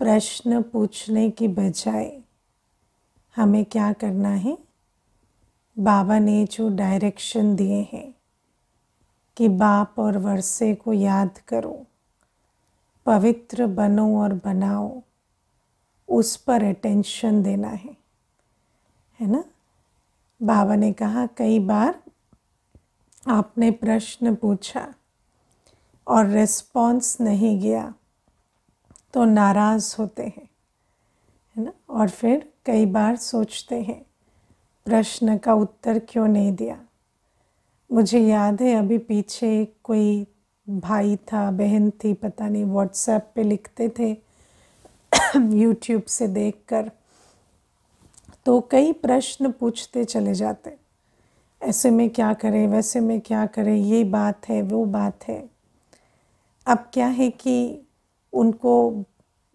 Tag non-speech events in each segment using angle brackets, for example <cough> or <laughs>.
प्रश्न पूछने की बजाय हमें क्या करना है बाबा ने जो डायरेक्शन दिए हैं कि बाप और वर्षे को याद करो पवित्र बनो और बनाओ उस पर अटेंशन देना है है ना बाबा ने कहा कई बार आपने प्रश्न पूछा और रिस्पॉन्स नहीं गया तो नाराज़ होते हैं है ना और फिर कई बार सोचते हैं प्रश्न का उत्तर क्यों नहीं दिया मुझे याद है अभी पीछे कोई भाई था बहन थी पता नहीं व्हाट्सएप पे लिखते थे यूट्यूब <clears throat> से देखकर तो कई प्रश्न पूछते चले जाते ऐसे में क्या करें वैसे में क्या करें ये बात है वो बात है अब क्या है कि उनको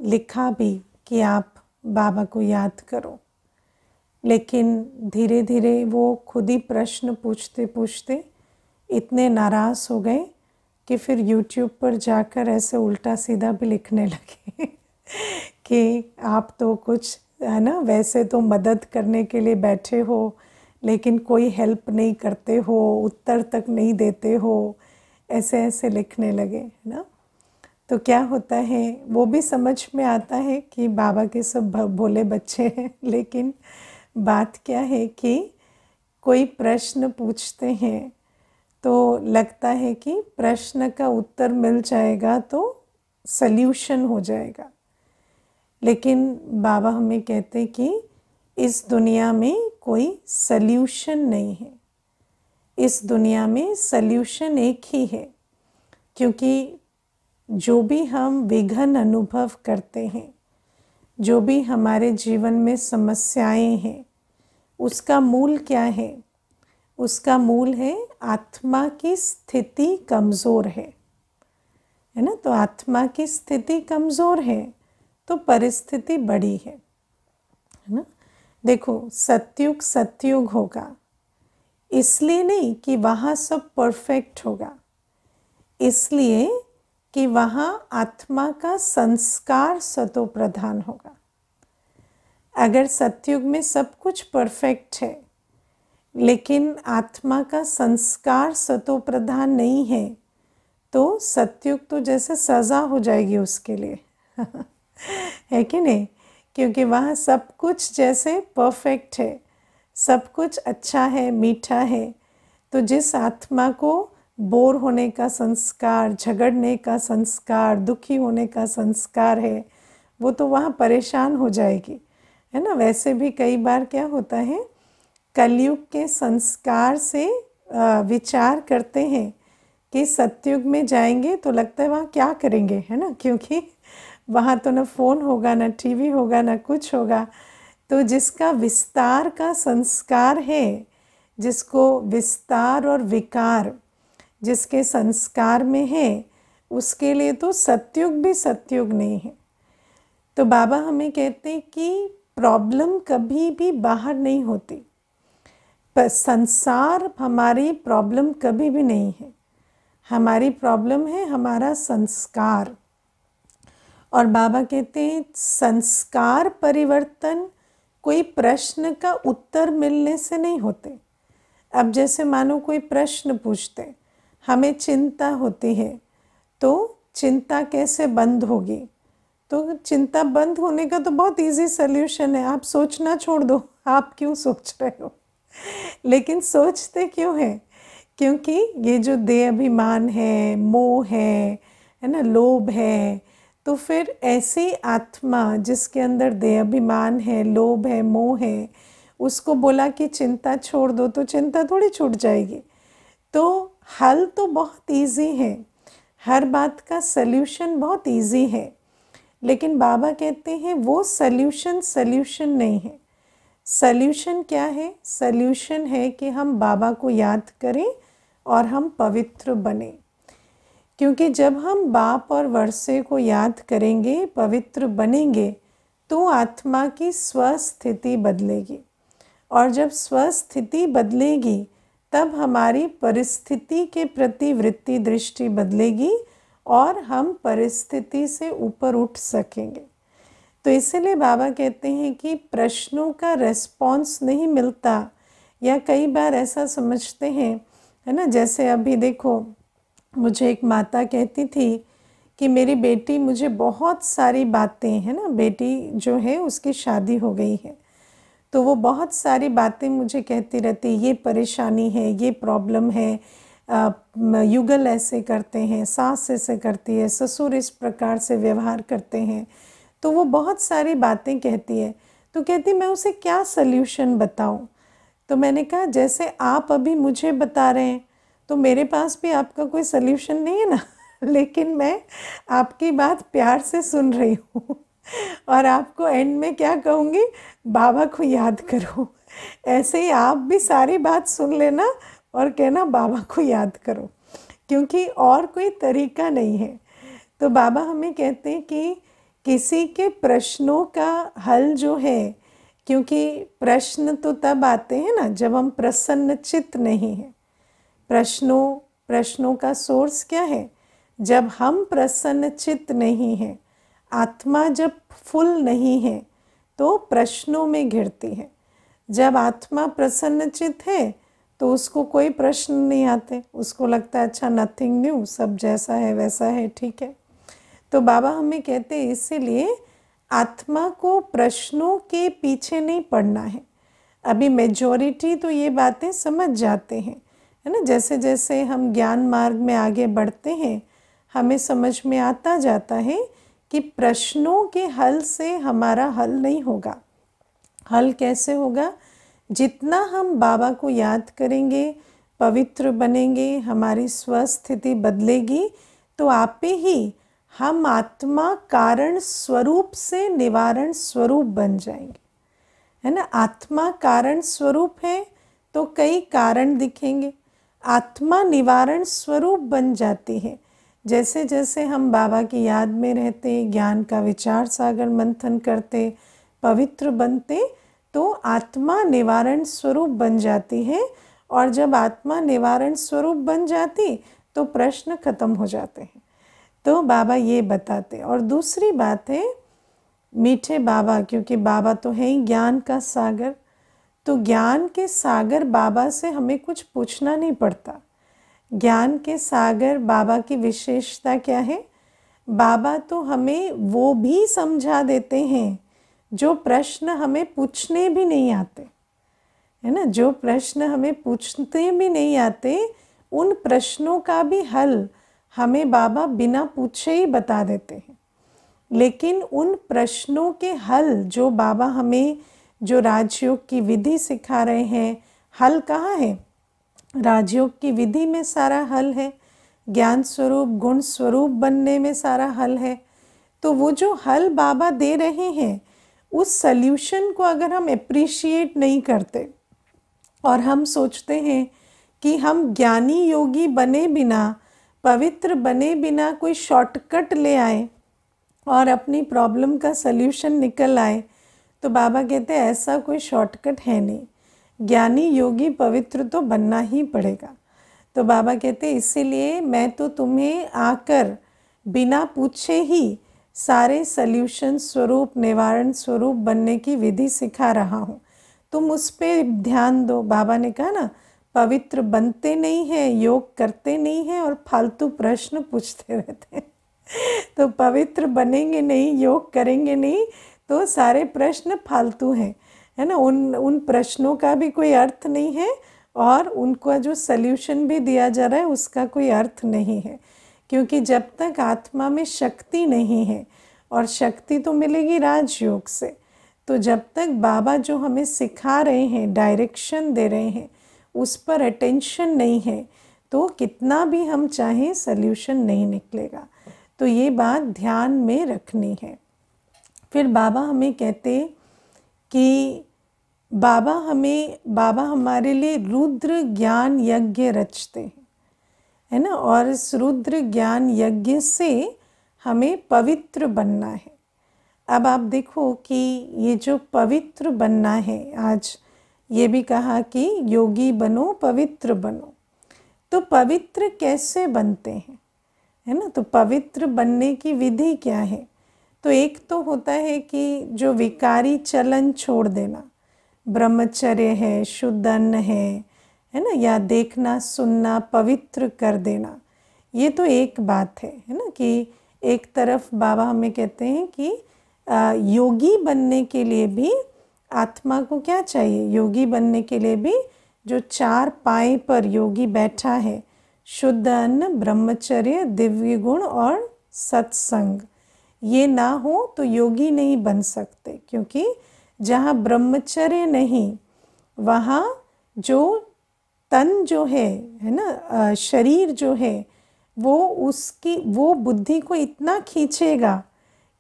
लिखा भी कि आप बाबा को याद करो लेकिन धीरे धीरे वो खुद ही प्रश्न पूछते पूछते इतने नाराज़ हो गए कि फिर यूट्यूब पर जाकर ऐसे उल्टा सीधा भी लिखने लगे <laughs> कि आप तो कुछ है ना वैसे तो मदद करने के लिए बैठे हो लेकिन कोई हेल्प नहीं करते हो उत्तर तक नहीं देते हो ऐसे ऐसे लिखने लगे है ना तो क्या होता है वो भी समझ में आता है कि बाबा के सब भोले बच्चे हैं <laughs> लेकिन बात क्या है कि कोई प्रश्न पूछते हैं तो लगता है कि प्रश्न का उत्तर मिल जाएगा तो सल्यूशन हो जाएगा लेकिन बाबा हमें कहते हैं कि इस दुनिया में कोई सल्यूशन नहीं है इस दुनिया में सल्यूशन एक ही है क्योंकि जो भी हम विघन अनुभव करते हैं जो भी हमारे जीवन में समस्याएं हैं उसका मूल क्या है उसका मूल है आत्मा की स्थिति कमज़ोर है है ना तो आत्मा की स्थिति कमज़ोर है तो परिस्थिति बड़ी है है ना देखो सत्युग सत्युग होगा इसलिए नहीं कि वहाँ सब परफेक्ट होगा इसलिए कि वहाँ आत्मा का संस्कार सतो प्रधान होगा अगर सत्युग में सब कुछ परफेक्ट है लेकिन आत्मा का संस्कार सतो प्रधान नहीं है तो सत्युग तो जैसे सज़ा हो जाएगी उसके लिए <laughs> है कि नहीं क्योंकि वहाँ सब कुछ जैसे परफेक्ट है सब कुछ अच्छा है मीठा है तो जिस आत्मा को बोर होने का संस्कार झगड़ने का संस्कार दुखी होने का संस्कार है वो तो वहाँ परेशान हो जाएगी है ना वैसे भी कई बार क्या होता है कलयुग के संस्कार से विचार करते हैं कि सत्युग में जाएंगे तो लगता है वहाँ क्या करेंगे है ना क्योंकि वहाँ तो ना फ़ोन होगा ना टीवी होगा ना कुछ होगा तो जिसका विस्तार का संस्कार है जिसको विस्तार और विकार जिसके संस्कार में है उसके लिए तो सत्युग भी सत्युग नहीं है तो बाबा हमें कहते हैं कि प्रॉब्लम कभी भी बाहर नहीं होती पर संसार हमारी प्रॉब्लम कभी भी नहीं है हमारी प्रॉब्लम है हमारा संस्कार और बाबा कहते हैं संस्कार परिवर्तन कोई प्रश्न का उत्तर मिलने से नहीं होते अब जैसे मानो कोई प्रश्न पूछते हमें चिंता होती है तो चिंता कैसे बंद होगी तो चिंता बंद होने का तो बहुत इजी सल्यूशन है आप सोचना छोड़ दो आप क्यों सोच रहे हो लेकिन सोचते क्यों हैं क्योंकि ये जो दे अभिमान है मोह है है ना लोभ है तो फिर ऐसी आत्मा जिसके अंदर दे अभिमान है लोभ है मोह है उसको बोला कि चिंता छोड़ दो तो चिंता थोड़ी छूट जाएगी तो हल तो बहुत ईजी है हर बात का सल्यूशन बहुत ईजी है लेकिन बाबा कहते हैं वो सल्यूशन सल्यूशन नहीं है सल्यूशन क्या है सल्यूशन है कि हम बाबा को याद करें और हम पवित्र बने क्योंकि जब हम बाप और वर्षे को याद करेंगे पवित्र बनेंगे तो आत्मा की स्वस्थिति बदलेगी और जब स्वस्थिति बदलेगी तब हमारी परिस्थिति के प्रति वृत्ति दृष्टि बदलेगी और हम परिस्थिति से ऊपर उठ सकेंगे तो इसलिए बाबा कहते हैं कि प्रश्नों का रेस्पॉन्स नहीं मिलता या कई बार ऐसा समझते हैं है ना जैसे अभी देखो मुझे एक माता कहती थी कि मेरी बेटी मुझे बहुत सारी बातें है ना बेटी जो है उसकी शादी हो गई है तो वो बहुत सारी बातें मुझे कहती रहती ये परेशानी है ये प्रॉब्लम है आ, युगल ऐसे करते हैं सास ऐसे करती है ससुर इस प्रकार से व्यवहार करते हैं तो वो बहुत सारी बातें कहती है तो कहती मैं उसे क्या सल्यूशन बताऊँ तो मैंने कहा जैसे आप अभी मुझे बता रहे हैं तो मेरे पास भी आपका कोई सल्यूशन नहीं है ना <laughs> लेकिन मैं आपकी बात प्यार से सुन रही हूँ और आपको एंड में क्या कहूँगी बाबा को याद करो ऐसे ही आप भी सारी बात सुन लेना और कहना बाबा को याद करो क्योंकि और कोई तरीका नहीं है तो बाबा हमें कहते हैं कि किसी के प्रश्नों का हल जो है क्योंकि प्रश्न तो तब आते हैं ना जब हम प्रसन्न चित्त नहीं हैं प्रश्नों प्रश्नों का सोर्स क्या है जब हम प्रसन्न चित्त नहीं हैं आत्मा जब फुल नहीं है तो प्रश्नों में घिरती है जब आत्मा प्रसन्नचित है तो उसको कोई प्रश्न नहीं आते उसको लगता है अच्छा नथिंग न्यू सब जैसा है वैसा है ठीक है तो बाबा हमें कहते हैं इसीलिए आत्मा को प्रश्नों के पीछे नहीं पड़ना है अभी मेजॉरिटी तो ये बातें समझ जाते हैं है ना जैसे जैसे हम ज्ञान मार्ग में आगे बढ़ते हैं हमें समझ में आता जाता है कि प्रश्नों के हल से हमारा हल नहीं होगा हल कैसे होगा जितना हम बाबा को याद करेंगे पवित्र बनेंगे हमारी स्वस्थिति बदलेगी तो आप ही हम आत्मा कारण स्वरूप से निवारण स्वरूप बन जाएंगे है ना आत्मा कारण स्वरूप है तो कई कारण दिखेंगे आत्मा निवारण स्वरूप बन जाती है जैसे जैसे हम बाबा की याद में रहते ज्ञान का विचार सागर मंथन करते पवित्र बनते तो आत्मा निवारण स्वरूप बन जाती है और जब आत्मा निवारण स्वरूप बन जाती तो प्रश्न खत्म हो जाते हैं तो बाबा ये बताते और दूसरी बात है मीठे बाबा क्योंकि बाबा तो है ही ज्ञान का सागर तो ज्ञान के सागर बाबा से हमें कुछ पूछना नहीं पड़ता ज्ञान के सागर बाबा की विशेषता क्या है बाबा तो हमें वो भी समझा देते हैं जो प्रश्न हमें पूछने भी नहीं आते है ना जो प्रश्न हमें पूछते भी नहीं आते उन प्रश्नों का भी हल हमें बाबा बिना पूछे ही बता देते हैं लेकिन उन प्रश्नों के हल जो बाबा हमें जो राजयोग की विधि सिखा रहे हैं हल कहाँ है राजयोग की विधि में सारा हल है ज्ञान स्वरूप गुण स्वरूप बनने में सारा हल है तो वो जो हल बाबा दे रहे हैं उस सल्यूशन को अगर हम अप्रिशिएट नहीं करते और हम सोचते हैं कि हम ज्ञानी योगी बने बिना पवित्र बने बिना कोई शॉर्टकट ले आए और अपनी प्रॉब्लम का सल्यूशन निकल आए तो बाबा कहते हैं ऐसा कोई शॉर्टकट है नहीं ज्ञानी योगी पवित्र तो बनना ही पड़ेगा तो बाबा कहते इसीलिए मैं तो तुम्हें आकर बिना पूछे ही सारे सल्यूशन स्वरूप निवारण स्वरूप बनने की विधि सिखा रहा हूँ तुम उस पर ध्यान दो बाबा ने कहा ना पवित्र बनते नहीं हैं योग करते नहीं हैं और फालतू प्रश्न पूछते रहते हैं <laughs> तो पवित्र बनेंगे नहीं योग करेंगे नहीं तो सारे प्रश्न फालतू हैं है ना उन उन प्रश्नों का भी कोई अर्थ नहीं है और उनका जो सल्यूशन भी दिया जा रहा है उसका कोई अर्थ नहीं है क्योंकि जब तक आत्मा में शक्ति नहीं है और शक्ति तो मिलेगी राजयोग से तो जब तक बाबा जो हमें सिखा रहे हैं डायरेक्शन दे रहे हैं उस पर अटेंशन नहीं है तो कितना भी हम चाहें सल्यूशन नहीं निकलेगा तो ये बात ध्यान में रखनी है फिर बाबा हमें कहते कि बाबा हमें बाबा हमारे लिए रुद्र ज्ञान यज्ञ रचते हैं है ना और इस रुद्र ज्ञान यज्ञ से हमें पवित्र बनना है अब आप देखो कि ये जो पवित्र बनना है आज ये भी कहा कि योगी बनो पवित्र बनो तो पवित्र कैसे बनते हैं है ना तो पवित्र बनने की विधि क्या है तो एक तो होता है कि जो विकारी चलन छोड़ देना ब्रह्मचर्य है शुद्ध अन्न है है ना या देखना सुनना पवित्र कर देना ये तो एक बात है है ना कि एक तरफ बाबा हमें कहते हैं कि आ, योगी बनने के लिए भी आत्मा को क्या चाहिए योगी बनने के लिए भी जो चार पाए पर योगी बैठा है शुद्ध अन्न ब्रह्मचर्य दिव्य गुण और सत्संग ये ना हो तो योगी नहीं बन सकते क्योंकि जहाँ ब्रह्मचर्य नहीं वहाँ जो तन जो है है ना शरीर जो है वो उसकी वो बुद्धि को इतना खींचेगा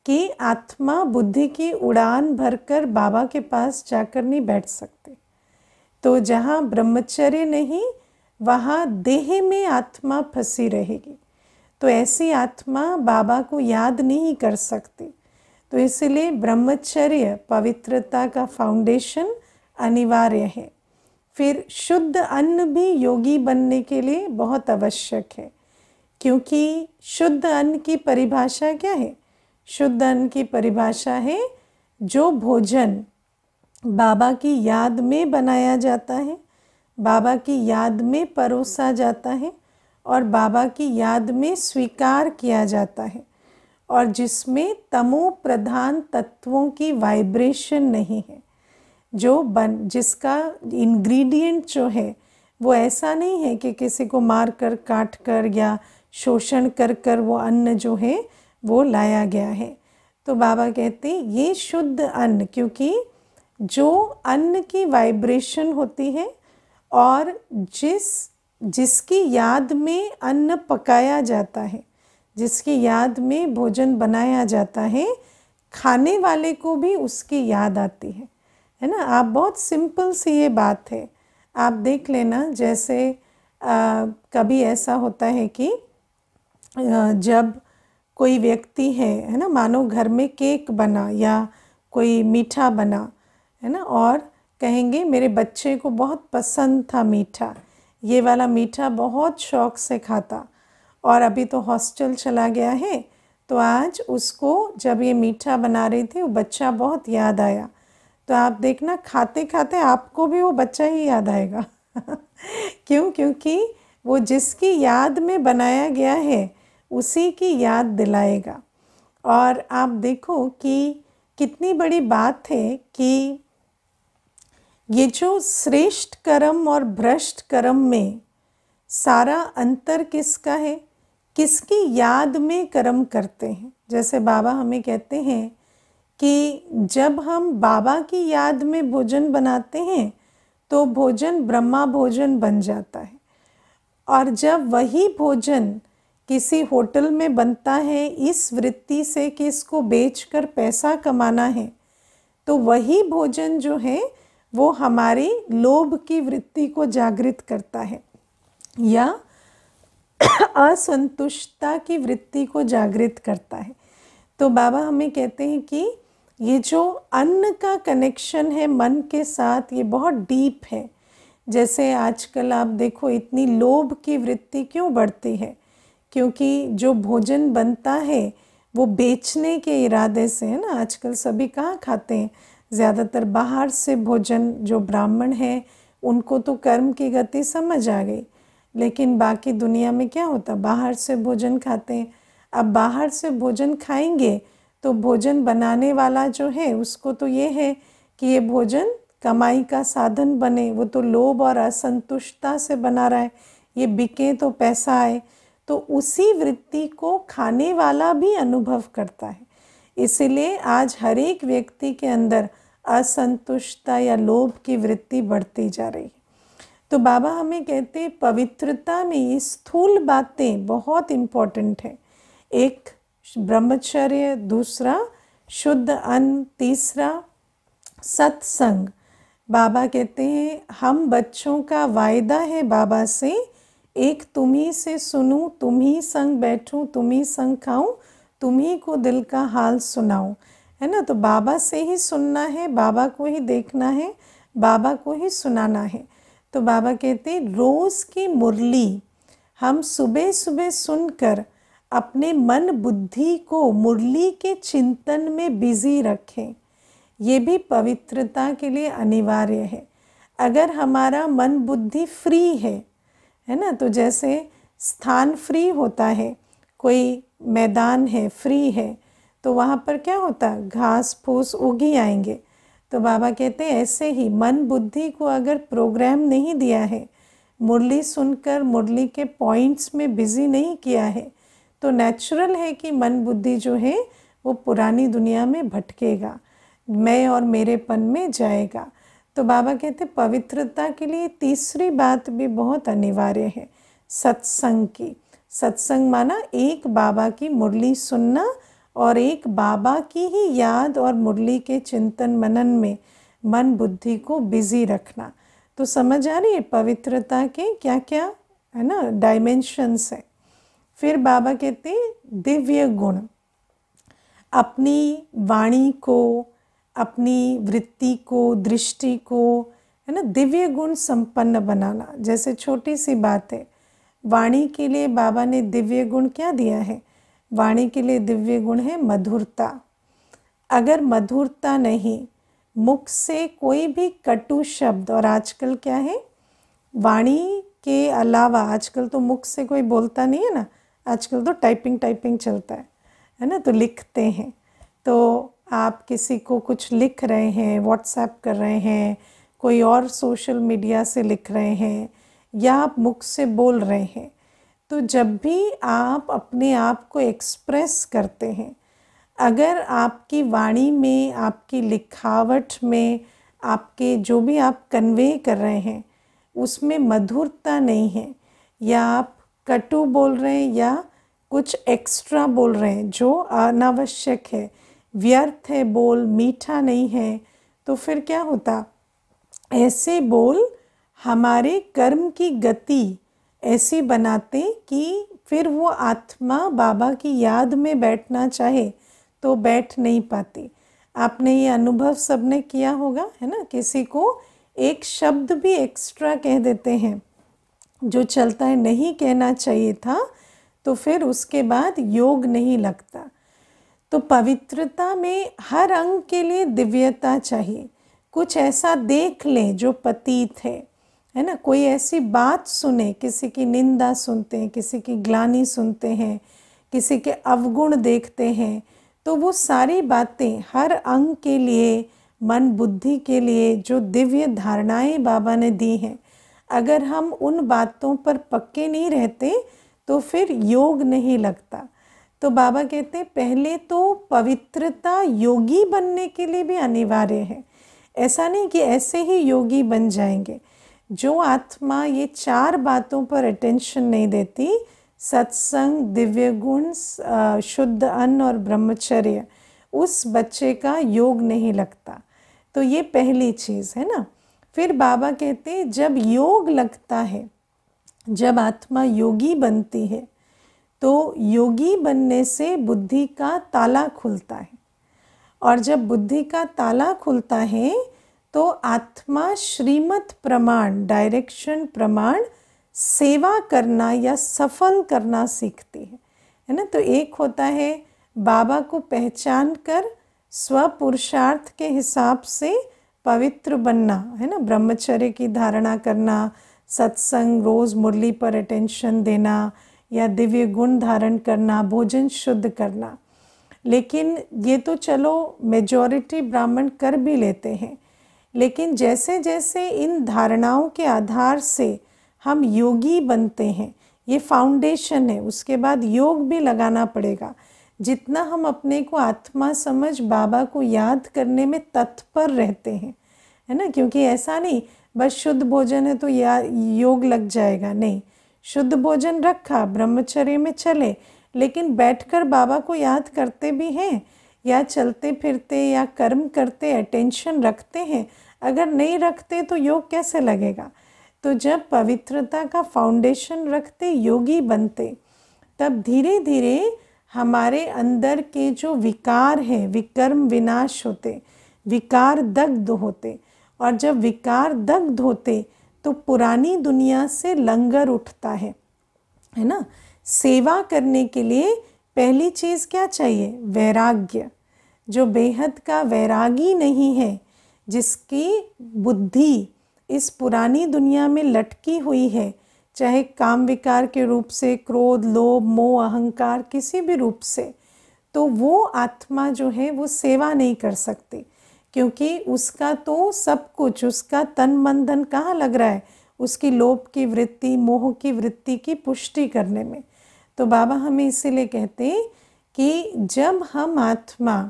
कि आत्मा बुद्धि की उड़ान भरकर बाबा के पास जाकर नहीं बैठ सकते तो जहाँ ब्रह्मचर्य नहीं वहाँ देह में आत्मा फंसी रहेगी तो ऐसी आत्मा बाबा को याद नहीं कर सकती तो इसलिए ब्रह्मचर्य पवित्रता का फाउंडेशन अनिवार्य है फिर शुद्ध अन्न भी योगी बनने के लिए बहुत आवश्यक है क्योंकि शुद्ध अन्न की परिभाषा क्या है शुद्ध अन्न की परिभाषा है जो भोजन बाबा की याद में बनाया जाता है बाबा की याद में परोसा जाता है और बाबा की याद में स्वीकार किया जाता है और जिसमें तमो प्रधान तत्वों की वाइब्रेशन नहीं है जो बन जिसका इंग्रेडिएंट जो है वो ऐसा नहीं है कि किसी को मार कर काट कर या शोषण कर कर वो अन्न जो है वो लाया गया है तो बाबा कहते हैं ये शुद्ध अन्न क्योंकि जो अन्न की वाइब्रेशन होती है और जिस जिसकी याद में अन्न पकाया जाता है जिसकी याद में भोजन बनाया जाता है खाने वाले को भी उसकी याद आती है है ना आप बहुत सिंपल सी ये बात है आप देख लेना जैसे आ, कभी ऐसा होता है कि आ, जब कोई व्यक्ति है है ना मानो घर में केक बना या कोई मीठा बना है ना और कहेंगे मेरे बच्चे को बहुत पसंद था मीठा ये वाला मीठा बहुत शौक़ से खाता और अभी तो हॉस्टल चला गया है तो आज उसको जब ये मीठा बना रही थी वो बच्चा बहुत याद आया तो आप देखना खाते खाते आपको भी वो बच्चा ही याद आएगा <laughs> क्यों क्योंकि वो जिसकी याद में बनाया गया है उसी की याद दिलाएगा और आप देखो कि कितनी बड़ी बात है कि ये जो श्रेष्ठ कर्म और भ्रष्ट कर्म में सारा अंतर किसका है किसकी याद में कर्म करते हैं जैसे बाबा हमें कहते हैं कि जब हम बाबा की याद में भोजन बनाते हैं तो भोजन ब्रह्मा भोजन बन जाता है और जब वही भोजन किसी होटल में बनता है इस वृत्ति से कि इसको बेचकर पैसा कमाना है तो वही भोजन जो है वो हमारी लोभ की वृत्ति को जागृत करता है या असंतुष्टता की वृत्ति को जागृत करता है तो बाबा हमें कहते हैं कि ये जो अन्न का कनेक्शन है मन के साथ ये बहुत डीप है जैसे आजकल आप देखो इतनी लोभ की वृत्ति क्यों बढ़ती है क्योंकि जो भोजन बनता है वो बेचने के इरादे से है ना आजकल सभी कहाँ खाते हैं ज़्यादातर बाहर से भोजन जो ब्राह्मण हैं उनको तो कर्म की गति समझ आ गई लेकिन बाकी दुनिया में क्या होता बाहर से भोजन खाते हैं अब बाहर से भोजन खाएंगे तो भोजन बनाने वाला जो है उसको तो ये है कि ये भोजन कमाई का साधन बने वो तो लोभ और असंतुष्टता से बना रहा है ये बिके तो पैसा आए तो उसी वृत्ति को खाने वाला भी अनुभव करता है इसलिए आज हर एक व्यक्ति के अंदर असंतुष्टता या लोभ की वृत्ति बढ़ती जा रही है तो बाबा हमें कहते हैं पवित्रता में ये स्थूल बातें बहुत इम्पॉर्टेंट है एक ब्रह्मचर्य दूसरा शुद्ध अन्न तीसरा सत्संग बाबा कहते हैं हम बच्चों का वायदा है बाबा से एक तुम्ही से सुनूं तुम ही संग बैठूं तुम ही संग खाऊं तुम्ही को दिल का हाल सुनाओ है ना तो बाबा से ही सुनना है बाबा को ही देखना है बाबा को ही सुनाना है तो बाबा कहते रोज़ की मुरली हम सुबह सुबह सुनकर अपने मन बुद्धि को मुरली के चिंतन में बिजी रखें ये भी पवित्रता के लिए अनिवार्य है अगर हमारा मन बुद्धि फ्री है है ना तो जैसे स्थान फ्री होता है कोई मैदान है फ्री है तो वहाँ पर क्या होता घास फूस उगी आएंगे तो बाबा कहते हैं ऐसे ही मन बुद्धि को अगर प्रोग्राम नहीं दिया है मुरली सुनकर मुरली के पॉइंट्स में बिज़ी नहीं किया है तो नेचुरल है कि मन बुद्धि जो है वो पुरानी दुनिया में भटकेगा मैं और मेरेपन में जाएगा तो बाबा कहते पवित्रता के लिए तीसरी बात भी बहुत अनिवार्य है सत्संग की सत्संग माना एक बाबा की मुरली सुनना और एक बाबा की ही याद और मुरली के चिंतन मनन में मन बुद्धि को बिजी रखना तो समझ आ रही है पवित्रता के क्या क्या है ना डायमेंशंस है फिर बाबा कहते हैं दिव्य गुण अपनी वाणी को अपनी वृत्ति को दृष्टि को है ना दिव्य गुण संपन्न बनाना जैसे छोटी सी बात है वाणी के लिए बाबा ने दिव्य गुण क्या दिया है वाणी के लिए दिव्य गुण है मधुरता अगर मधुरता नहीं मुख से कोई भी कटु शब्द और आजकल क्या है वाणी के अलावा आजकल तो मुख से कोई बोलता नहीं है ना आजकल तो टाइपिंग टाइपिंग चलता है है ना तो लिखते हैं तो आप किसी को कुछ लिख रहे हैं व्हाट्सएप कर रहे हैं कोई और सोशल मीडिया से लिख रहे हैं या आप मुख से बोल रहे हैं तो जब भी आप अपने आप को एक्सप्रेस करते हैं अगर आपकी वाणी में आपकी लिखावट में आपके जो भी आप कन्वे कर रहे हैं उसमें मधुरता नहीं है या आप कटु बोल रहे हैं या कुछ एक्स्ट्रा बोल रहे हैं जो अनावश्यक है व्यर्थ है बोल मीठा नहीं है तो फिर क्या होता ऐसे बोल हमारे कर्म की गति ऐसी बनाते कि फिर वो आत्मा बाबा की याद में बैठना चाहे तो बैठ नहीं पाती आपने ये अनुभव सबने किया होगा है ना किसी को एक शब्द भी एक्स्ट्रा कह देते हैं जो चलता है नहीं कहना चाहिए था तो फिर उसके बाद योग नहीं लगता तो पवित्रता में हर अंग के लिए दिव्यता चाहिए कुछ ऐसा देख लें जो पतीत है है ना कोई ऐसी बात सुने किसी की निंदा सुनते हैं किसी की ग्लानी सुनते हैं किसी के अवगुण देखते हैं तो वो सारी बातें हर अंग के लिए मन बुद्धि के लिए जो दिव्य धारणाएं बाबा ने दी हैं अगर हम उन बातों पर पक्के नहीं रहते तो फिर योग नहीं लगता तो बाबा कहते हैं पहले तो पवित्रता योगी बनने के लिए भी अनिवार्य है ऐसा नहीं कि ऐसे ही योगी बन जाएंगे जो आत्मा ये चार बातों पर अटेंशन नहीं देती सत्संग दिव्य गुण शुद्ध अन्न और ब्रह्मचर्य उस बच्चे का योग नहीं लगता तो ये पहली चीज़ है ना फिर बाबा कहते हैं जब योग लगता है जब आत्मा योगी बनती है तो योगी बनने से बुद्धि का ताला खुलता है और जब बुद्धि का ताला खुलता है तो आत्मा श्रीमत प्रमाण डायरेक्शन प्रमाण सेवा करना या सफल करना सीखती है है ना तो एक होता है बाबा को पहचान कर स्वपुरुषार्थ के हिसाब से पवित्र बनना है ना ब्रह्मचर्य की धारणा करना सत्संग रोज़ मुरली पर अटेंशन देना या दिव्य गुण धारण करना भोजन शुद्ध करना लेकिन ये तो चलो मेजॉरिटी ब्राह्मण कर भी लेते हैं लेकिन जैसे जैसे इन धारणाओं के आधार से हम योगी बनते हैं ये फाउंडेशन है उसके बाद योग भी लगाना पड़ेगा जितना हम अपने को आत्मा समझ बाबा को याद करने में तत्पर रहते हैं है ना क्योंकि ऐसा नहीं बस शुद्ध भोजन है तो या योग लग जाएगा नहीं शुद्ध भोजन रखा ब्रह्मचर्य में चले लेकिन बैठकर बाबा को याद करते भी हैं या चलते फिरते या कर्म करते अटेंशन रखते हैं अगर नहीं रखते तो योग कैसे लगेगा तो जब पवित्रता का फाउंडेशन रखते योगी बनते तब धीरे धीरे हमारे अंदर के जो विकार हैं विकर्म विनाश होते विकार दग्ध होते और जब विकार दग्ध होते तो पुरानी दुनिया से लंगर उठता है है ना सेवा करने के लिए पहली चीज़ क्या चाहिए वैराग्य जो बेहद का वैरागी नहीं है जिसकी बुद्धि इस पुरानी दुनिया में लटकी हुई है चाहे काम विकार के रूप से क्रोध लोभ मोह अहंकार किसी भी रूप से तो वो आत्मा जो है वो सेवा नहीं कर सकती क्योंकि उसका तो सब कुछ उसका तन बंधन कहाँ लग रहा है उसकी लोभ की वृत्ति मोह की वृत्ति की पुष्टि करने में तो बाबा हमें इसीलिए कहते हैं कि जब हम आत्मा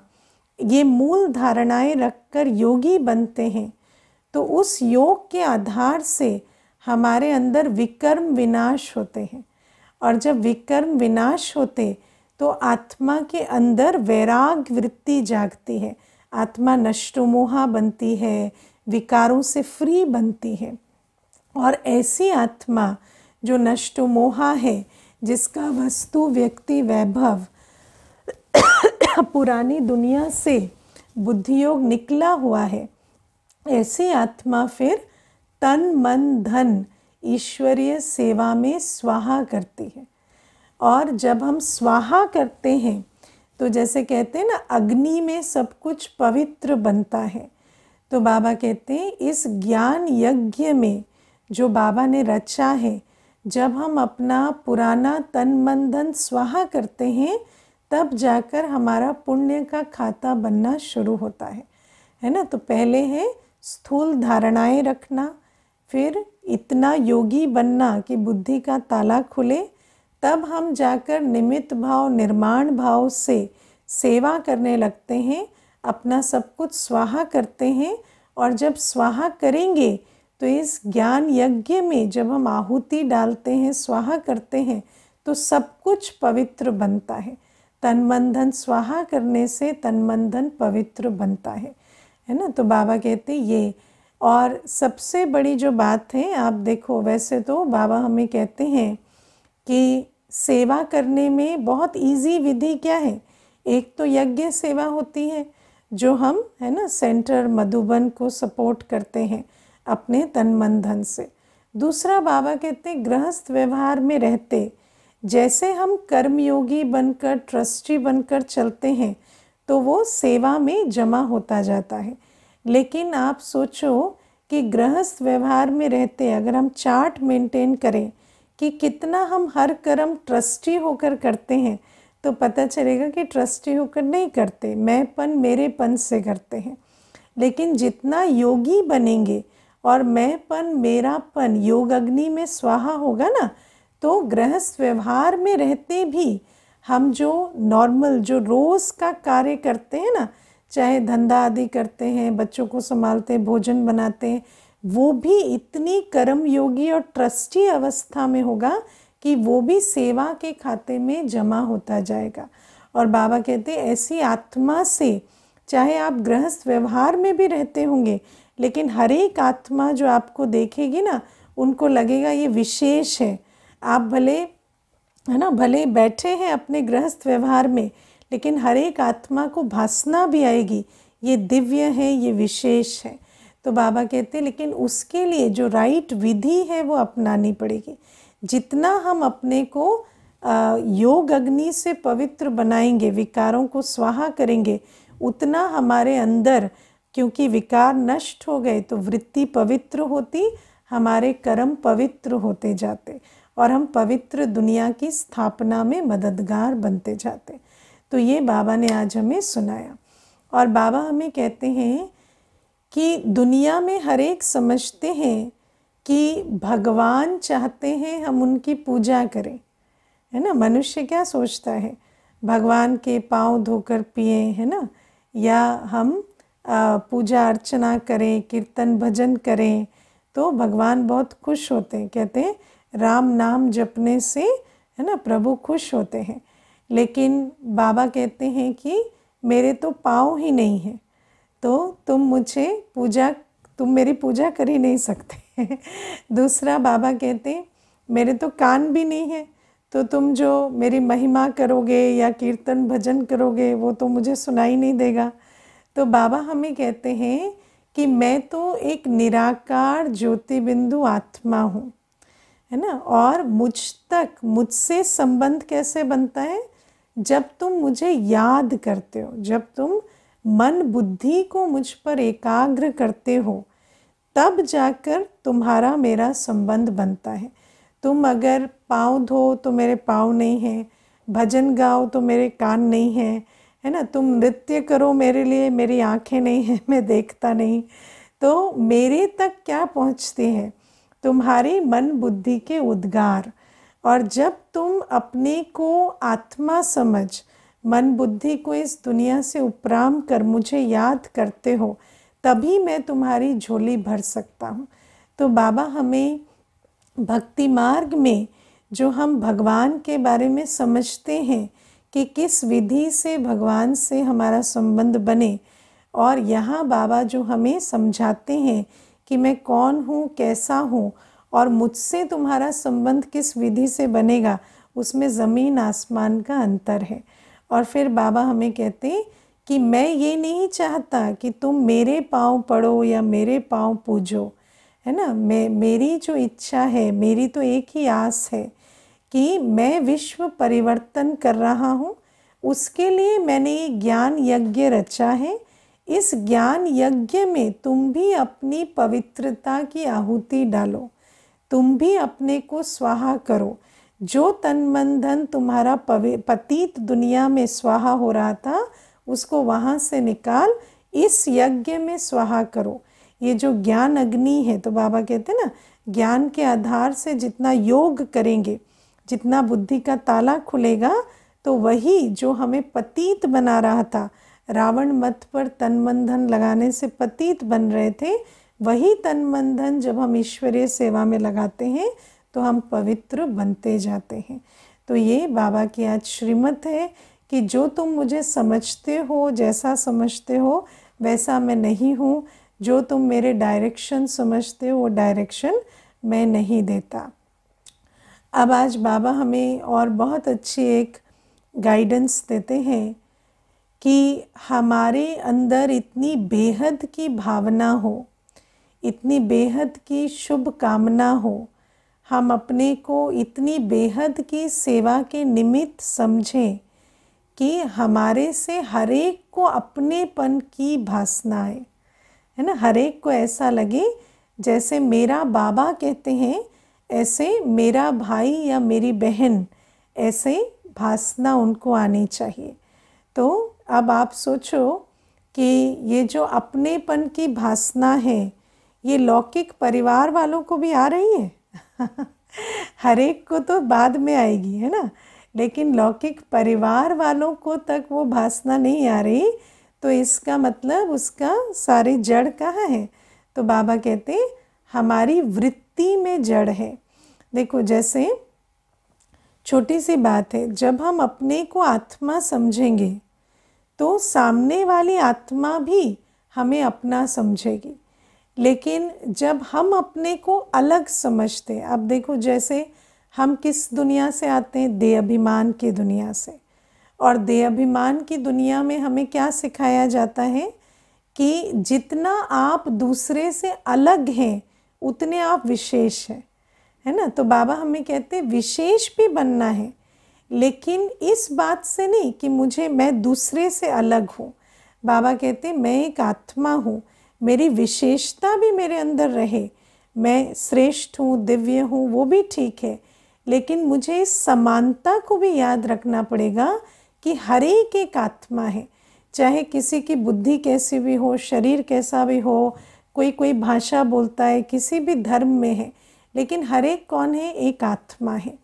ये मूल धारणाएं रखकर योगी बनते हैं तो उस योग के आधार से हमारे अंदर विकर्म विनाश होते हैं और जब विकर्म विनाश होते तो आत्मा के अंदर वैराग वृत्ति जागती है आत्मा नष्टमोहा बनती है विकारों से फ्री बनती है और ऐसी आत्मा जो नष्टमोहा है जिसका वस्तु व्यक्ति वैभव <coughs> पुरानी दुनिया से बुद्धि योग निकला हुआ है ऐसी आत्मा फिर तन मन धन ईश्वरीय सेवा में स्वाहा करती है और जब हम स्वाहा करते हैं तो जैसे कहते हैं ना अग्नि में सब कुछ पवित्र बनता है तो बाबा कहते हैं इस ज्ञान यज्ञ में जो बाबा ने रचा है जब हम अपना पुराना तन मन धन स्वाहा करते हैं तब जाकर हमारा पुण्य का खाता बनना शुरू होता है है ना तो पहले है स्थूल धारणाएं रखना फिर इतना योगी बनना कि बुद्धि का ताला खुले तब हम जाकर निमित्त भाव निर्माण भाव से सेवा करने लगते हैं अपना सब कुछ स्वाहा करते हैं और जब स्वाहा करेंगे तो इस ज्ञान यज्ञ में जब हम आहुति डालते हैं स्वाहा करते हैं तो सब कुछ पवित्र बनता है तन बंधन स्वाहा करने से तन बंधन पवित्र बनता है है ना तो बाबा कहते ये और सबसे बड़ी जो बात है आप देखो वैसे तो बाबा हमें कहते हैं कि सेवा करने में बहुत इजी विधि क्या है एक तो यज्ञ सेवा होती है जो हम है ना सेंटर मधुबन को सपोर्ट करते हैं अपने तन मन धन से दूसरा बाबा कहते हैं गृहस्थ व्यवहार में रहते जैसे हम कर्मयोगी बनकर ट्रस्टी बनकर चलते हैं तो वो सेवा में जमा होता जाता है लेकिन आप सोचो कि गृहस्थ व्यवहार में रहते अगर हम चार्ट मेंटेन करें कि कितना हम हर कर्म ट्रस्टी होकर करते हैं तो पता चलेगा कि ट्रस्टी होकर नहीं करते मैंपन मेरेपन से करते हैं लेकिन जितना योगी बनेंगे और मैंपन मेरापन योग अग्नि में स्वाहा होगा ना तो गृहस्थ व्यवहार में रहते भी हम जो नॉर्मल जो रोज़ का कार्य करते हैं ना चाहे धंधा आदि करते हैं बच्चों को संभालते हैं भोजन बनाते हैं वो भी इतनी कर्मयोगी और ट्रस्टी अवस्था में होगा कि वो भी सेवा के खाते में जमा होता जाएगा और बाबा कहते हैं ऐसी आत्मा से चाहे आप गृहस्थ व्यवहार में भी रहते होंगे लेकिन हर एक आत्मा जो आपको देखेगी ना उनको लगेगा ये विशेष है आप भले है ना भले बैठे हैं अपने गृहस्थ व्यवहार में लेकिन हर एक आत्मा को भासना भी आएगी ये दिव्य है ये विशेष है तो बाबा कहते हैं लेकिन उसके लिए जो राइट विधि है वो अपनानी पड़ेगी जितना हम अपने को योग अग्नि से पवित्र बनाएंगे विकारों को स्वाहा करेंगे उतना हमारे अंदर क्योंकि विकार नष्ट हो गए तो वृत्ति पवित्र होती हमारे कर्म पवित्र होते जाते और हम पवित्र दुनिया की स्थापना में मददगार बनते जाते तो ये बाबा ने आज हमें सुनाया और बाबा हमें कहते हैं कि दुनिया में हर एक समझते हैं कि भगवान चाहते हैं हम उनकी पूजा करें है ना मनुष्य क्या सोचता है भगवान के पाँव धोकर पिए है ना या हम पूजा अर्चना करें कीर्तन भजन करें तो भगवान बहुत खुश होते हैं कहते हैं राम नाम जपने से है ना प्रभु खुश होते हैं लेकिन बाबा कहते हैं कि मेरे तो पाँव ही नहीं हैं तो तुम मुझे पूजा तुम मेरी पूजा कर ही नहीं सकते <laughs> दूसरा बाबा कहते हैं मेरे तो कान भी नहीं है तो तुम जो मेरी महिमा करोगे या कीर्तन भजन करोगे वो तो मुझे सुनाई नहीं देगा तो बाबा हमें कहते हैं कि मैं तो एक निराकार ज्योति बिंदु आत्मा हूँ है ना और मुझ तक मुझसे संबंध कैसे बनता है जब तुम मुझे याद करते हो जब तुम मन बुद्धि को मुझ पर एकाग्र करते हो तब जाकर तुम्हारा मेरा संबंध बनता है तुम अगर पाँव धो तो मेरे पाँव नहीं हैं भजन गाओ तो मेरे कान नहीं हैं है ना तुम नृत्य करो मेरे लिए मेरी आंखें नहीं हैं मैं देखता नहीं तो मेरे तक क्या पहुंचती हैं तुम्हारे मन बुद्धि के उद्गार और जब तुम अपने को आत्मा समझ मन बुद्धि को इस दुनिया से उपराम कर मुझे याद करते हो तभी मैं तुम्हारी झोली भर सकता हूँ तो बाबा हमें भक्ति मार्ग में जो हम भगवान के बारे में समझते हैं कि किस विधि से भगवान से हमारा संबंध बने और यहाँ बाबा जो हमें समझाते हैं कि मैं कौन हूँ कैसा हूँ और मुझसे तुम्हारा संबंध किस विधि से बनेगा उसमें ज़मीन आसमान का अंतर है और फिर बाबा हमें कहते कि मैं ये नहीं चाहता कि तुम मेरे पाँव पढ़ो या मेरे पाँव पूजो है ना मैं मेरी जो इच्छा है मेरी तो एक ही आस है कि मैं विश्व परिवर्तन कर रहा हूँ उसके लिए मैंने ये ज्ञान यज्ञ रचा है इस ज्ञान यज्ञ में तुम भी अपनी पवित्रता की आहुति डालो तुम भी अपने को स्वाहा करो जो तन मन धन तुम्हारा पतित दुनिया में स्वाहा हो रहा था उसको वहाँ से निकाल इस यज्ञ में स्वाहा करो ये जो ज्ञान अग्नि है तो बाबा कहते हैं ना ज्ञान के आधार से जितना योग करेंगे जितना बुद्धि का ताला खुलेगा तो वही जो हमें पतीत बना रहा था रावण मत पर तन बंधन लगाने से पतित बन रहे थे वही तन बंधन जब हम ईश्वरीय सेवा में लगाते हैं तो हम पवित्र बनते जाते हैं तो ये बाबा की आज श्रीमत है कि जो तुम मुझे समझते हो जैसा समझते हो वैसा मैं नहीं हूँ जो तुम मेरे डायरेक्शन समझते हो वो डायरेक्शन मैं नहीं देता अब आज बाबा हमें और बहुत अच्छी एक गाइडेंस देते हैं कि हमारे अंदर इतनी बेहद की भावना हो इतनी बेहद की शुभ कामना हो हम अपने को इतनी बेहद की सेवा के निमित्त समझें कि हमारे से हरेक को अपनेपन की भासना है है ना हरेक को ऐसा लगे जैसे मेरा बाबा कहते हैं ऐसे मेरा भाई या मेरी बहन ऐसे भासना उनको आनी चाहिए तो अब आप सोचो कि ये जो अपनेपन की भासना है ये लौकिक परिवार वालों को भी आ रही है <laughs> हर एक को तो बाद में आएगी है ना लेकिन लौकिक परिवार वालों को तक वो भासना नहीं आ रही तो इसका मतलब उसका सारे जड़ कहाँ है तो बाबा कहते हमारी वृत्ति में जड़ है देखो जैसे छोटी सी बात है जब हम अपने को आत्मा समझेंगे तो सामने वाली आत्मा भी हमें अपना समझेगी लेकिन जब हम अपने को अलग समझते अब देखो जैसे हम किस दुनिया से आते हैं दे अभिमान की दुनिया से और दे अभिमान की दुनिया में हमें क्या सिखाया जाता है कि जितना आप दूसरे से अलग हैं उतने आप विशेष हैं है ना तो बाबा हमें कहते हैं विशेष भी बनना है लेकिन इस बात से नहीं कि मुझे मैं दूसरे से अलग हूँ बाबा कहते मैं एक आत्मा हूँ मेरी विशेषता भी मेरे अंदर रहे मैं श्रेष्ठ हूँ दिव्य हूँ वो भी ठीक है लेकिन मुझे इस समानता को भी याद रखना पड़ेगा कि हर एक एक आत्मा है चाहे किसी की बुद्धि कैसी भी हो शरीर कैसा भी हो कोई कोई भाषा बोलता है किसी भी धर्म में है लेकिन हर एक कौन है एक आत्मा है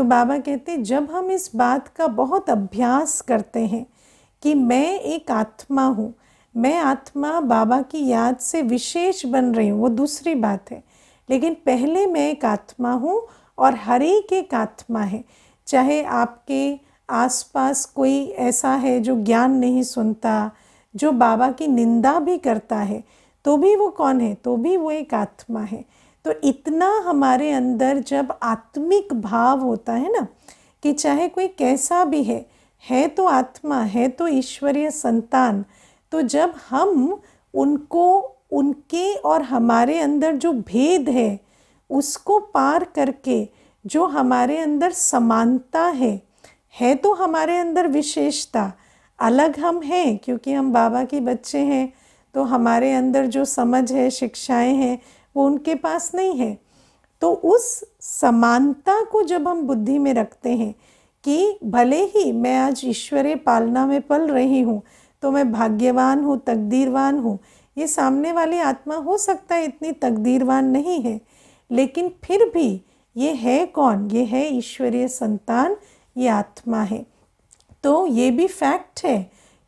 तो बाबा कहते हैं जब हम इस बात का बहुत अभ्यास करते हैं कि मैं एक आत्मा हूँ मैं आत्मा बाबा की याद से विशेष बन रही हूँ वो दूसरी बात है लेकिन पहले मैं एक आत्मा हूँ और हर एक एक आत्मा है चाहे आपके आसपास कोई ऐसा है जो ज्ञान नहीं सुनता जो बाबा की निंदा भी करता है तो भी वो कौन है तो भी वो एक आत्मा है तो इतना हमारे अंदर जब आत्मिक भाव होता है ना कि चाहे कोई कैसा भी है है तो आत्मा है तो ईश्वरीय संतान तो जब हम उनको उनके और हमारे अंदर जो भेद है उसको पार करके जो हमारे अंदर समानता है है तो हमारे अंदर विशेषता अलग हम हैं क्योंकि हम बाबा के बच्चे हैं तो हमारे अंदर जो समझ है शिक्षाएं हैं वो उनके पास नहीं है तो उस समानता को जब हम बुद्धि में रखते हैं कि भले ही मैं आज ईश्वरीय पालना में पल रही हूँ तो मैं भाग्यवान हूँ तकदीरवान हूँ ये सामने वाली आत्मा हो सकता है इतनी तकदीरवान नहीं है लेकिन फिर भी ये है कौन ये है ईश्वरीय संतान ये आत्मा है तो ये भी फैक्ट है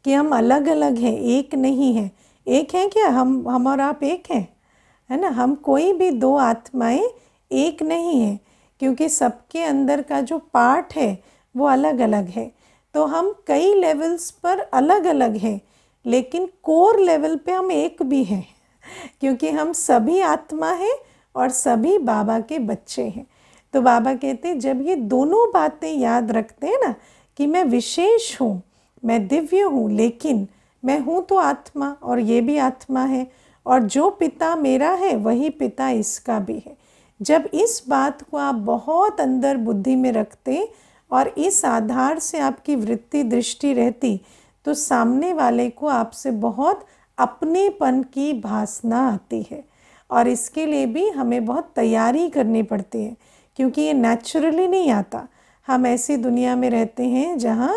कि हम अलग अलग हैं एक नहीं है एक हैं क्या हम हम और आप एक हैं है ना हम कोई भी दो आत्माएं एक नहीं है क्योंकि सबके अंदर का जो पार्ट है वो अलग अलग है तो हम कई लेवल्स पर अलग अलग हैं लेकिन कोर लेवल पे हम एक भी हैं क्योंकि हम सभी आत्मा हैं और सभी बाबा के बच्चे हैं तो बाबा कहते हैं जब ये दोनों बातें याद रखते हैं ना कि मैं विशेष हूँ मैं दिव्य हूँ लेकिन मैं हूँ तो आत्मा और ये भी आत्मा है और जो पिता मेरा है वही पिता इसका भी है जब इस बात को आप बहुत अंदर बुद्धि में रखते और इस आधार से आपकी वृत्ति दृष्टि रहती तो सामने वाले को आपसे बहुत अपनेपन की भासना आती है और इसके लिए भी हमें बहुत तैयारी करनी पड़ती है क्योंकि ये नेचुरली नहीं आता हम ऐसी दुनिया में रहते हैं जहाँ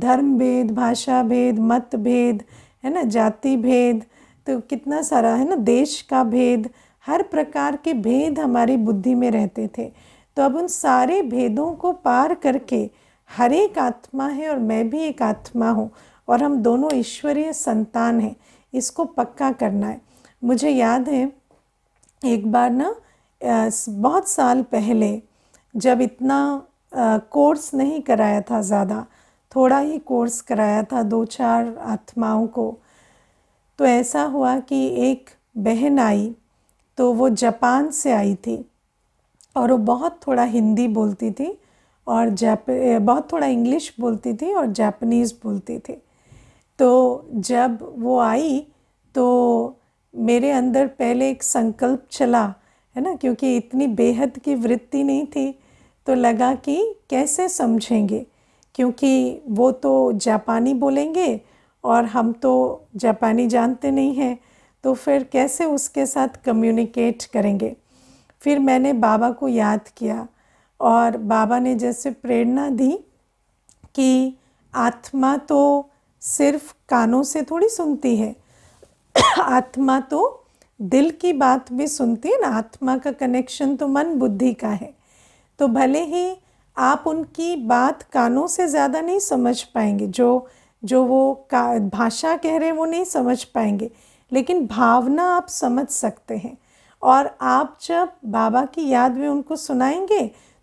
धर्म भेद भाषा भेद मत भेद है ना जाति भेद तो कितना सारा है ना देश का भेद हर प्रकार के भेद हमारी बुद्धि में रहते थे तो अब उन सारे भेदों को पार करके हर एक आत्मा है और मैं भी एक आत्मा हूँ और हम दोनों ईश्वरीय संतान हैं इसको पक्का करना है मुझे याद है एक बार ना बहुत साल पहले जब इतना कोर्स नहीं कराया था ज़्यादा थोड़ा ही कोर्स कराया था दो चार आत्माओं को तो ऐसा हुआ कि एक बहन आई तो वो जापान से आई थी और वो बहुत थोड़ा हिंदी बोलती थी और जाप बहुत थोड़ा इंग्लिश बोलती थी और जापनीज़ बोलती थी तो जब वो आई तो मेरे अंदर पहले एक संकल्प चला है ना क्योंकि इतनी बेहद की वृत्ति नहीं थी तो लगा कि कैसे समझेंगे क्योंकि वो तो जापानी बोलेंगे और हम तो जापानी जानते नहीं हैं तो फिर कैसे उसके साथ कम्युनिकेट करेंगे फिर मैंने बाबा को याद किया और बाबा ने जैसे प्रेरणा दी कि आत्मा तो सिर्फ कानों से थोड़ी सुनती है <coughs> आत्मा तो दिल की बात भी सुनती है ना आत्मा का कनेक्शन तो मन बुद्धि का है तो भले ही आप उनकी बात कानों से ज़्यादा नहीं समझ पाएंगे जो जो वो भाषा कह रहे हैं वो नहीं समझ पाएंगे लेकिन भावना आप समझ सकते हैं और आप जब बाबा की याद में उनको सुनाएंगे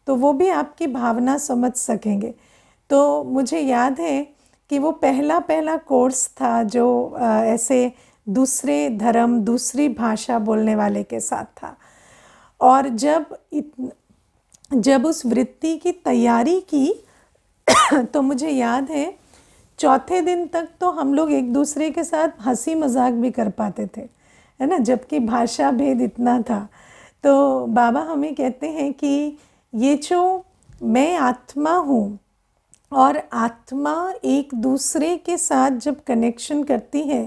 तो वो भी आपकी भावना समझ सकेंगे तो मुझे याद है कि वो पहला पहला कोर्स था जो ऐसे दूसरे धर्म दूसरी भाषा बोलने वाले के साथ था और जब इत, जब उस वृत्ति की तैयारी की <coughs> तो मुझे याद है चौथे दिन तक तो हम लोग एक दूसरे के साथ हंसी मजाक भी कर पाते थे है ना जबकि भाषा भेद इतना था तो बाबा हमें कहते हैं कि ये जो मैं आत्मा हूँ और आत्मा एक दूसरे के साथ जब कनेक्शन करती है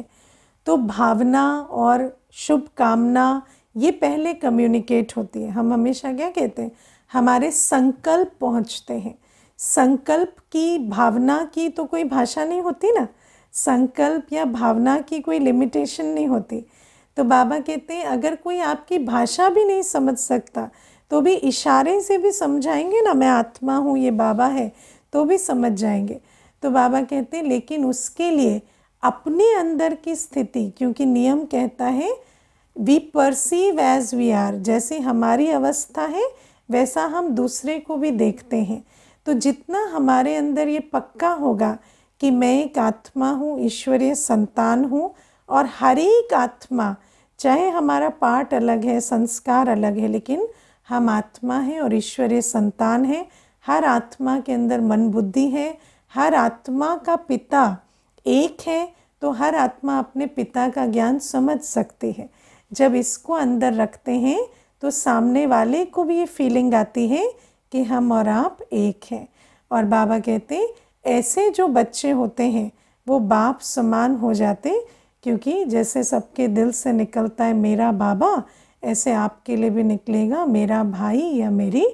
तो भावना और शुभ कामना ये पहले कम्युनिकेट होती है हम हमेशा क्या कहते हैं हमारे संकल्प पहुँचते हैं संकल्प की भावना की तो कोई भाषा नहीं होती ना संकल्प या भावना की कोई लिमिटेशन नहीं होती तो बाबा कहते हैं अगर कोई आपकी भाषा भी नहीं समझ सकता तो भी इशारे से भी समझाएंगे ना मैं आत्मा हूँ ये बाबा है तो भी समझ जाएंगे तो बाबा कहते हैं लेकिन उसके लिए अपने अंदर की स्थिति क्योंकि नियम कहता है we perceive as we are जैसे हमारी अवस्था है वैसा हम दूसरे को भी देखते हैं तो जितना हमारे अंदर ये पक्का होगा कि मैं एक आत्मा हूँ ईश्वरीय संतान हूँ और हर एक आत्मा चाहे हमारा पार्ट अलग है संस्कार अलग है लेकिन हम आत्मा हैं और ईश्वरीय संतान हैं हर आत्मा के अंदर मन बुद्धि है हर आत्मा का पिता एक है तो हर आत्मा अपने पिता का ज्ञान समझ सकती है जब इसको अंदर रखते हैं तो सामने वाले को भी ये फीलिंग आती है कि हम और आप एक हैं और बाबा कहते ऐसे जो बच्चे होते हैं वो बाप समान हो जाते क्योंकि जैसे सबके दिल से निकलता है मेरा बाबा ऐसे आपके लिए भी निकलेगा मेरा भाई या मेरी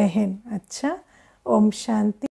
बहन अच्छा ओम शांति